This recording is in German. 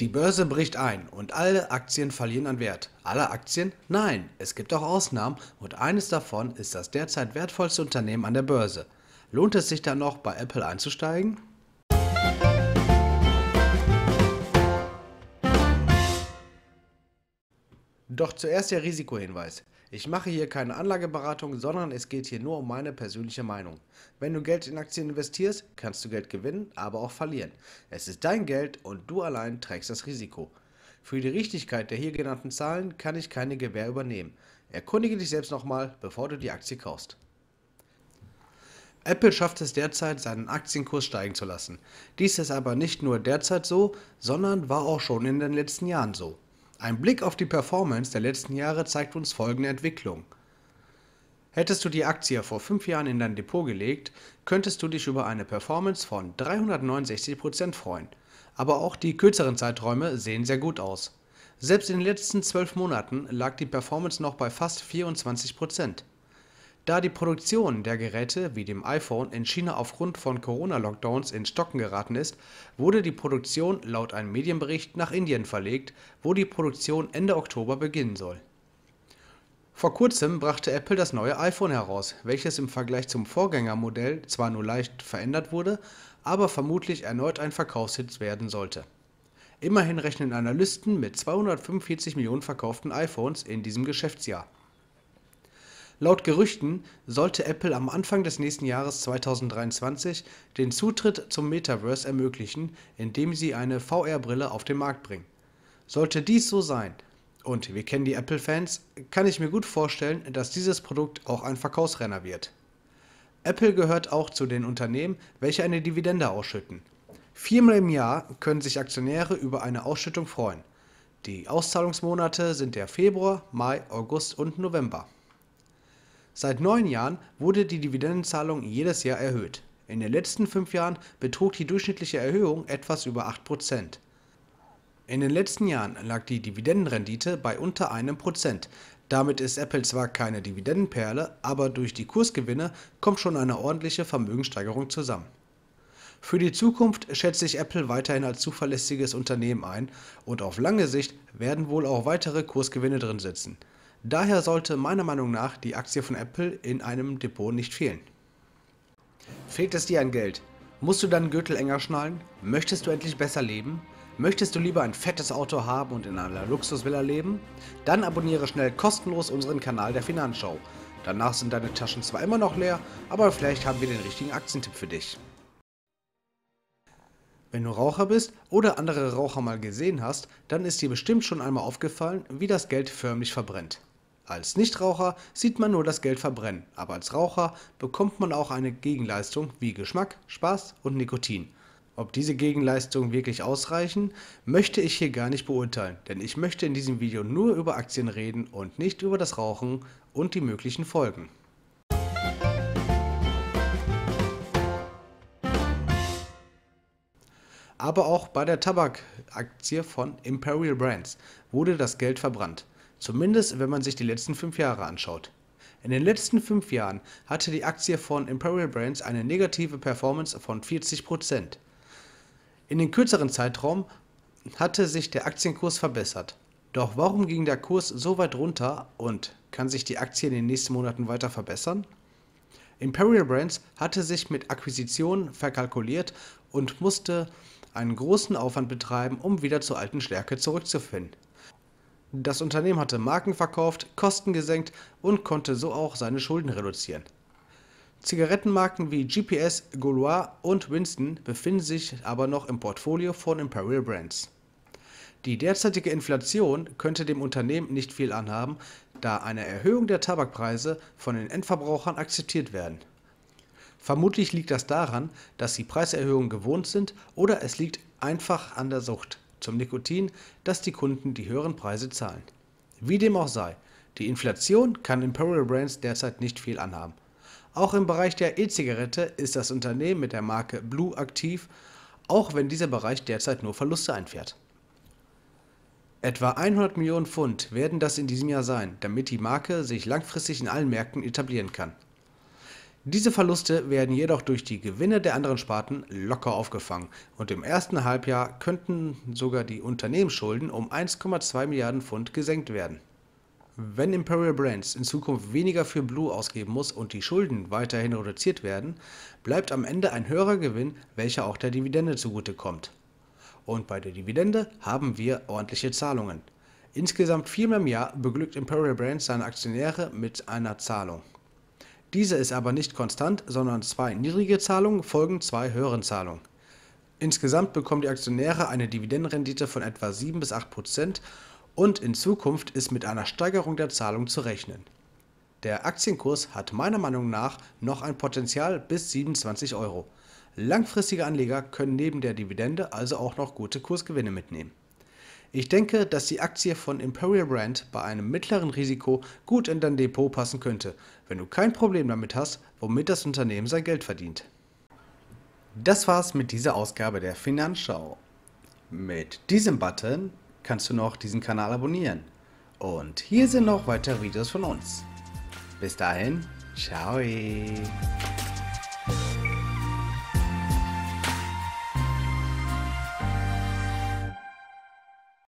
Die Börse bricht ein und alle Aktien verlieren an Wert. Alle Aktien? Nein, es gibt auch Ausnahmen und eines davon ist das derzeit wertvollste Unternehmen an der Börse. Lohnt es sich dann noch, bei Apple einzusteigen? Doch zuerst der Risikohinweis. Ich mache hier keine Anlageberatung, sondern es geht hier nur um meine persönliche Meinung. Wenn du Geld in Aktien investierst, kannst du Geld gewinnen, aber auch verlieren. Es ist dein Geld und du allein trägst das Risiko. Für die Richtigkeit der hier genannten Zahlen kann ich keine Gewähr übernehmen. Erkundige dich selbst nochmal, bevor du die Aktie kaufst. Apple schafft es derzeit, seinen Aktienkurs steigen zu lassen. Dies ist aber nicht nur derzeit so, sondern war auch schon in den letzten Jahren so. Ein Blick auf die Performance der letzten Jahre zeigt uns folgende Entwicklung. Hättest du die Aktie vor fünf Jahren in dein Depot gelegt, könntest du dich über eine Performance von 369% freuen. Aber auch die kürzeren Zeiträume sehen sehr gut aus. Selbst in den letzten zwölf Monaten lag die Performance noch bei fast 24%. Da die Produktion der Geräte wie dem iPhone in China aufgrund von Corona-Lockdowns in Stocken geraten ist, wurde die Produktion laut einem Medienbericht nach Indien verlegt, wo die Produktion Ende Oktober beginnen soll. Vor kurzem brachte Apple das neue iPhone heraus, welches im Vergleich zum Vorgängermodell zwar nur leicht verändert wurde, aber vermutlich erneut ein Verkaufshit werden sollte. Immerhin rechnen Analysten mit 245 Millionen verkauften iPhones in diesem Geschäftsjahr Laut Gerüchten sollte Apple am Anfang des nächsten Jahres 2023 den Zutritt zum Metaverse ermöglichen, indem sie eine VR-Brille auf den Markt bringen. Sollte dies so sein, und wir kennen die Apple-Fans, kann ich mir gut vorstellen, dass dieses Produkt auch ein Verkaufsrenner wird. Apple gehört auch zu den Unternehmen, welche eine Dividende ausschütten. Viermal im Jahr können sich Aktionäre über eine Ausschüttung freuen. Die Auszahlungsmonate sind der Februar, Mai, August und November. Seit neun Jahren wurde die Dividendenzahlung jedes Jahr erhöht. In den letzten fünf Jahren betrug die durchschnittliche Erhöhung etwas über 8 Prozent. In den letzten Jahren lag die Dividendenrendite bei unter einem Prozent. Damit ist Apple zwar keine Dividendenperle, aber durch die Kursgewinne kommt schon eine ordentliche Vermögenssteigerung zusammen. Für die Zukunft schätze ich Apple weiterhin als zuverlässiges Unternehmen ein und auf lange Sicht werden wohl auch weitere Kursgewinne drin sitzen. Daher sollte meiner Meinung nach die Aktie von Apple in einem Depot nicht fehlen. Fehlt es dir an Geld? Musst du deinen Gürtel enger schnallen? Möchtest du endlich besser leben? Möchtest du lieber ein fettes Auto haben und in einer Luxusvilla leben? Dann abonniere schnell kostenlos unseren Kanal der Finanzschau. Danach sind deine Taschen zwar immer noch leer, aber vielleicht haben wir den richtigen Aktientipp für dich. Wenn du Raucher bist oder andere Raucher mal gesehen hast, dann ist dir bestimmt schon einmal aufgefallen, wie das Geld förmlich verbrennt. Als Nichtraucher sieht man nur das Geld verbrennen, aber als Raucher bekommt man auch eine Gegenleistung wie Geschmack, Spaß und Nikotin. Ob diese Gegenleistungen wirklich ausreichen, möchte ich hier gar nicht beurteilen, denn ich möchte in diesem Video nur über Aktien reden und nicht über das Rauchen und die möglichen Folgen. Aber auch bei der Tabakaktie von Imperial Brands wurde das Geld verbrannt. Zumindest wenn man sich die letzten fünf Jahre anschaut. In den letzten fünf Jahren hatte die Aktie von Imperial Brands eine negative Performance von 40%. In den kürzeren Zeitraum hatte sich der Aktienkurs verbessert. Doch warum ging der Kurs so weit runter und kann sich die Aktie in den nächsten Monaten weiter verbessern? Imperial Brands hatte sich mit Akquisitionen verkalkuliert und musste einen großen Aufwand betreiben, um wieder zur alten Stärke zurückzufinden. Das Unternehmen hatte Marken verkauft, Kosten gesenkt und konnte so auch seine Schulden reduzieren. Zigarettenmarken wie GPS, Gaulois und Winston befinden sich aber noch im Portfolio von Imperial Brands. Die derzeitige Inflation könnte dem Unternehmen nicht viel anhaben, da eine Erhöhung der Tabakpreise von den Endverbrauchern akzeptiert werden. Vermutlich liegt das daran, dass sie Preiserhöhungen gewohnt sind oder es liegt einfach an der Sucht zum Nikotin, dass die Kunden die höheren Preise zahlen. Wie dem auch sei, die Inflation kann Imperial Brands derzeit nicht viel anhaben. Auch im Bereich der E-Zigarette ist das Unternehmen mit der Marke Blue aktiv, auch wenn dieser Bereich derzeit nur Verluste einfährt. Etwa 100 Millionen Pfund werden das in diesem Jahr sein, damit die Marke sich langfristig in allen Märkten etablieren kann. Diese Verluste werden jedoch durch die Gewinne der anderen Sparten locker aufgefangen und im ersten Halbjahr könnten sogar die Unternehmensschulden um 1,2 Milliarden Pfund gesenkt werden. Wenn Imperial Brands in Zukunft weniger für Blue ausgeben muss und die Schulden weiterhin reduziert werden, bleibt am Ende ein höherer Gewinn, welcher auch der Dividende zugute kommt. Und bei der Dividende haben wir ordentliche Zahlungen. Insgesamt viermal im Jahr beglückt Imperial Brands seine Aktionäre mit einer Zahlung. Diese ist aber nicht konstant, sondern zwei niedrige Zahlungen folgen zwei höheren Zahlungen. Insgesamt bekommen die Aktionäre eine Dividendenrendite von etwa 7 bis 8 Prozent und in Zukunft ist mit einer Steigerung der Zahlung zu rechnen. Der Aktienkurs hat meiner Meinung nach noch ein Potenzial bis 27 Euro. Langfristige Anleger können neben der Dividende also auch noch gute Kursgewinne mitnehmen. Ich denke, dass die Aktie von Imperial Brand bei einem mittleren Risiko gut in dein Depot passen könnte, wenn du kein Problem damit hast, womit das Unternehmen sein Geld verdient. Das war's mit dieser Ausgabe der Finanzschau. Mit diesem Button kannst du noch diesen Kanal abonnieren. Und hier sind noch weitere Videos von uns. Bis dahin, ciao!